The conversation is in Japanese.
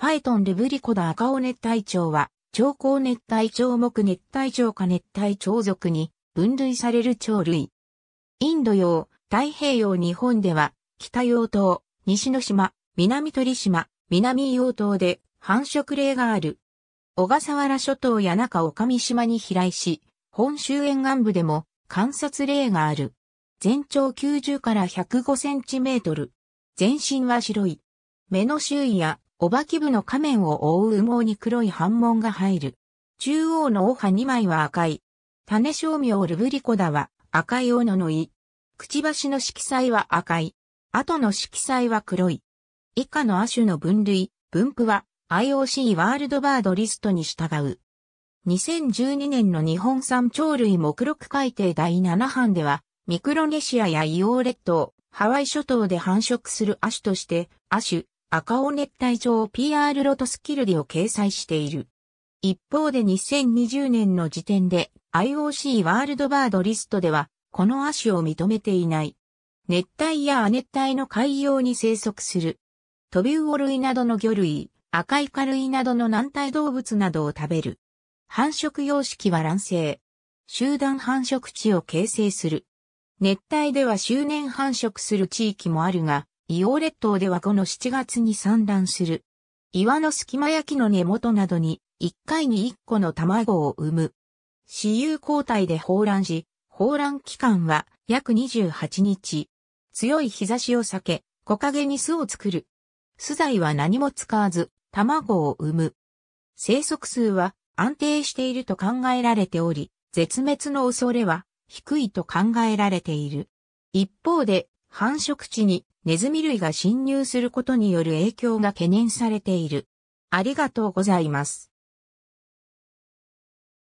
ファイトン・レブリコダ赤尾熱帯鳥は、超高熱帯鳥目熱帯鳥か熱帯鳥属に分類される鳥類。インド洋、太平洋日本では、北洋島、西の島、南鳥島、南洋島で繁殖例がある。小笠原諸島や中岡見島に飛来し、本州沿岸部でも観察例がある。全長90から105センチメートル。全身は白い。目の周囲やおばき部の仮面を覆う羽毛に黒い反紋が入る。中央のお葉2枚は赤い。種照名ルブリコダは赤いおののい。くちばしの色彩は赤い。後の色彩は黒い。以下の亜種の分類、分布は IOC ワールドバードリストに従う。2012年の日本産鳥類目録改定第7版では、ミクロネシアやイオーレ列をハワイ諸島で繁殖する亜種として、亜種、赤尾熱帯上 PR ロトスキルディを掲載している。一方で2020年の時点で IOC ワールドバードリストではこの亜種を認めていない。熱帯や亜熱帯の海洋に生息する。トビウオ類などの魚類、赤いカ類などの軟体動物などを食べる。繁殖様式は卵生。集団繁殖地を形成する。熱帯では周年繁殖する地域もあるが、硫黄列島ではこの7月に産卵する。岩の隙間焼きの根元などに、1回に1個の卵を産む。私有交代で放卵し、放卵期間は約28日。強い日差しを避け、木陰に巣を作る。巣材は何も使わず、卵を産む。生息数は安定していると考えられており、絶滅の恐れは低いと考えられている。一方で、繁殖地にネズミ類が侵入することによる影響が懸念されている。ありがとうございます。